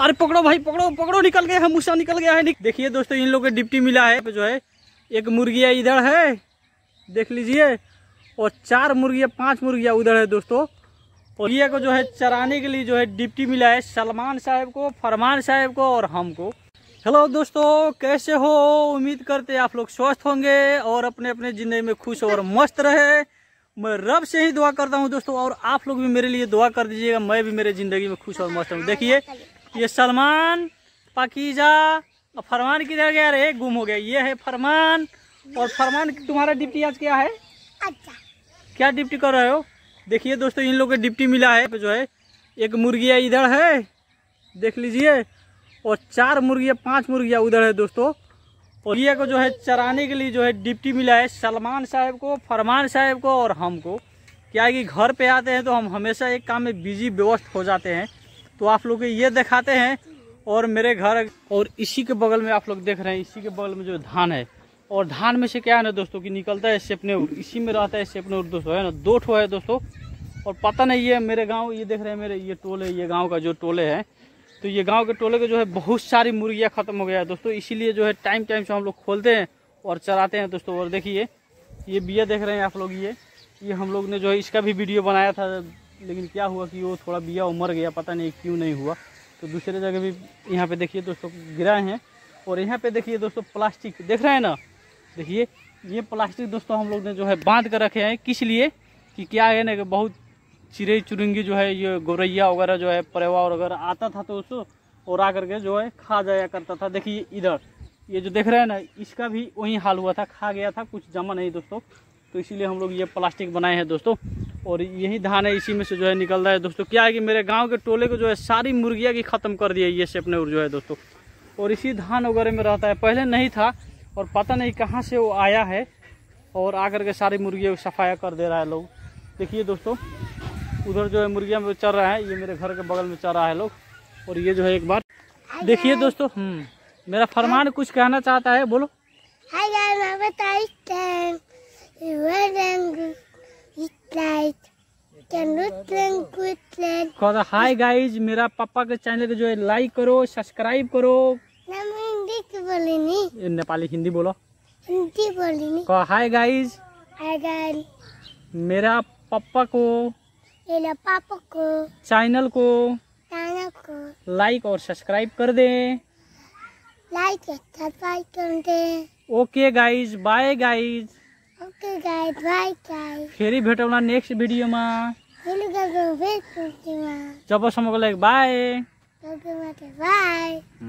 अरे पकड़ो भाई पकड़ो पकड़ो निकल गए हम मूसा निकल गया है देखिए दोस्तों इन लोग के डिप्टी मिला है जो है एक मुर्गिया इधर है देख लीजिए और चार मुर्गिया पांच मुर्गिया उधर है दोस्तों और ये को जो है चराने के लिए जो है डिप्टी मिला है सलमान साहब को फरमान साहब को और हमको हेलो दोस्तों कैसे हो उम्मीद करते आप लोग स्वस्थ होंगे और अपने अपने ज़िंदगी में खुश और मस्त रहे मैं रब से ही दुआ करता हूँ दोस्तों और आप लोग भी मेरे लिए दुआ कर दीजिएगा मैं भी मेरे ज़िंदगी में खुश और मस्त हूँ देखिए ये सलमान पाकिजा और फरमान किधर गया रे गुम हो गया ये है फरमान और फरमान तुम्हारा डिप्टी आज क्या है अच्छा। क्या डिप्टी कर रहे हो देखिए दोस्तों इन लोग को डिप्टी मिला है जो है एक मुर्गिया इधर है देख लीजिए और चार मुर्गिया पांच मुर्गिया उधर है दोस्तों और ये को जो है चराने के लिए जो है डिप्टी मिला है सलमान साहब को फरमान साहब को और हमको क्या है कि घर पे आते हैं तो हम हमेशा एक काम में बिजी व्यवस्थ हो जाते हैं तो आप लोग ये दिखाते हैं और मेरे घर और इसी के बगल में आप लोग देख रहे हैं इसी के बगल में जो धान है और धान में से क्या है ना दोस्तों कि निकलता है सेपनेर इसी में रहता है सेपनेर दोस्तों है ना दो ठो है दोस्तों और पता नहीं ये मेरे गांव ये देख रहे हैं मेरे ये टोले ये गांव का जो टोले है तो ये गांव के टोले के जो है बहुत सारी मुर्गियाँ ख़त्म हो गया है दोस्तों इसीलिए जो है टाइम टाइम से हम लोग खोलते हैं और चराते हैं दोस्तों और देखिए ये बिया देख रहे हैं आप लोग ये ये हम लोग ने जो है इसका भी वीडियो बनाया था लेकिन क्या हुआ कि वो थोड़ा बिया उमर गया पता नहीं क्यों नहीं हुआ तो दूसरे जगह भी यहाँ पे देखिए दोस्तों गिराए हैं और यहाँ पे देखिए दोस्तों प्लास्टिक देख रहे हैं ना देखिए ये प्लास्टिक दोस्तों हम लोग ने जो है बांध कर रखे हैं किस लिए कि क्या है ना कि बहुत चिड़ई चुरंगी जो है ये गौरैया वगैरह जो है परेवा वगैरह आता था तो उसको और आ करके जो है खा जाया करता था देखिए इधर ये जो देख रहे हैं ना इसका भी वही हाल हुआ था खा गया था कुछ जमा नहीं दोस्तों तो इसीलिए हम लोग ये प्लास्टिक बनाए हैं दोस्तों और यही धान है इसी में से जो है निकल रहा है दोस्तों क्या है कि मेरे गांव के टोले को जो है सारी मुर्गियाँ की ख़त्म कर दिया ये सेपने जो है दोस्तों और इसी धान वगैरह में रहता है पहले नहीं था और पता नहीं कहाँ से वो आया है और आकर के सारी मुर्गियों की सफाया कर दे रहा है लोग देखिए दोस्तों उधर जो है मुर्गियाँ में चल रहा है ये मेरे घर के बगल में चल रहा है लोग और ये जो है एक बार देखिए दोस्तों हम्म, मेरा फरमान कुछ कहना चाहता है बोलो करो हाय गाइज मेरा पापा के चैनल को जो है लाइक करो सब्सक्राइब करो हिंदी बोलेनी नेपाली हिंदी बोलो हिंदी बोलेनी हाय गाइज हाय गाइज मेरा पापा को मेरा पापा को चैनल को चैनल को लाइक और सब्सक्राइब कर दे लाइक और सब्सक्राइब कर दे okay guys bye guys okay guys bye guys फेरी भेटौला नेक्स्ट वीडियो में Hello, guys. Bye. Bye.